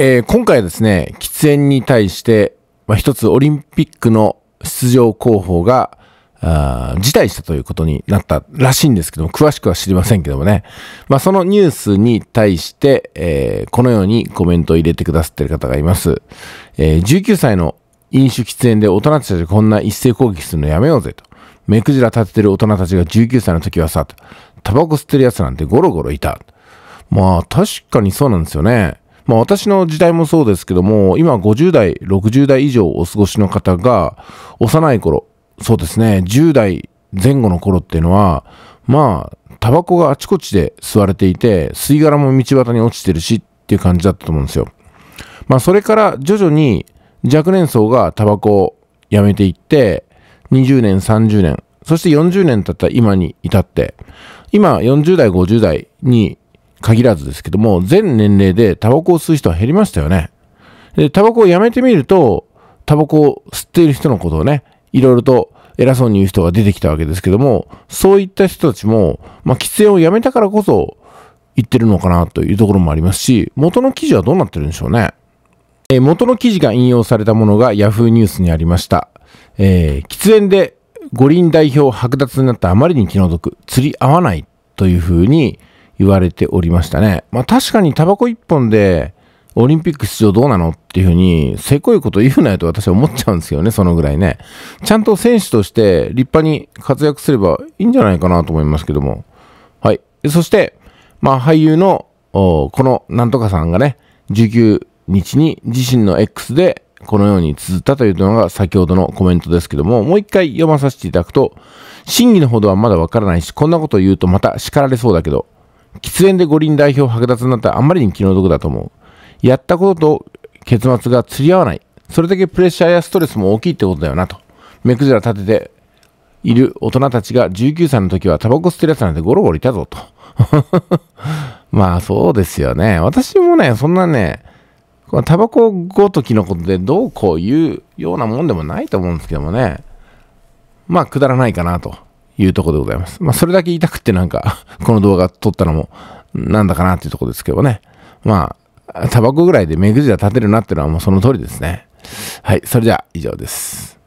えー、今回ですね、喫煙に対して、まあ、一つオリンピックの出場候補が、あ辞退したということになったらしいんですけども、詳しくは知りませんけどもね。まあ、そのニュースに対して、えー、このようにコメントを入れてくださってる方がいます。えー、19歳の飲酒喫煙で大人たちでこんな一斉攻撃するのやめようぜと。目くじら立ててる大人たちが19歳の時はさ、タバコ吸ってる奴なんてゴロゴロいた。まあ、確かにそうなんですよね。まあ私の時代もそうですけども、今50代、60代以上お過ごしの方が、幼い頃、そうですね、10代前後の頃っていうのは、まあ、タバコがあちこちで吸われていて、吸い殻も道端に落ちてるしっていう感じだったと思うんですよ。まあそれから徐々に若年層がタバコをやめていって、20年、30年、そして40年経った今に至って、今40代、50代に限らずですけども、全年齢でタバコを吸う人は減りましたよね。で、タバコをやめてみると、タバコを吸っている人のことをね、いろいろと偉そうに言う人が出てきたわけですけども、そういった人たちも、まあ、喫煙をやめたからこそ言ってるのかなというところもありますし、元の記事はどうなってるんでしょうね。えー、元の記事が引用されたものが Yahoo ニュースにありました。えー、喫煙で五輪代表剥奪になったあまりに気の毒、釣り合わないというふうに、言われておりましたね。まあ確かにタバコ一本でオリンピック出場どうなのっていうふうに、せこいこと言うなよと私は思っちゃうんですよね、そのぐらいね。ちゃんと選手として立派に活躍すればいいんじゃないかなと思いますけども。はい。そして、まあ俳優の、このなんとかさんがね、19日に自身の X でこのように綴ったというのが先ほどのコメントですけども、もう一回読まさせていただくと、真偽のほどはまだわからないし、こんなことを言うとまた叱られそうだけど、喫煙で五輪代表剥奪になったらあんまりに気の毒だと思う。やったことと結末が釣り合わない。それだけプレッシャーやストレスも大きいってことだよなと。目くじら立てている大人たちが19歳の時はタバコ吸ってるやつなんてゴロゴロいたぞと。まあそうですよね。私もね、そんなね、タバコごときのことでどうこういうようなもんでもないと思うんですけどもね。まあくだらないかなと。いうとこでございます。まあ、それだけ言いたくってなんか この動画撮ったのも、なんだかなっていうとこですけどね。まあ、タバコぐらいで目くじら立てるなっていうのはもうその通りですね。はい、それじゃあ以上です。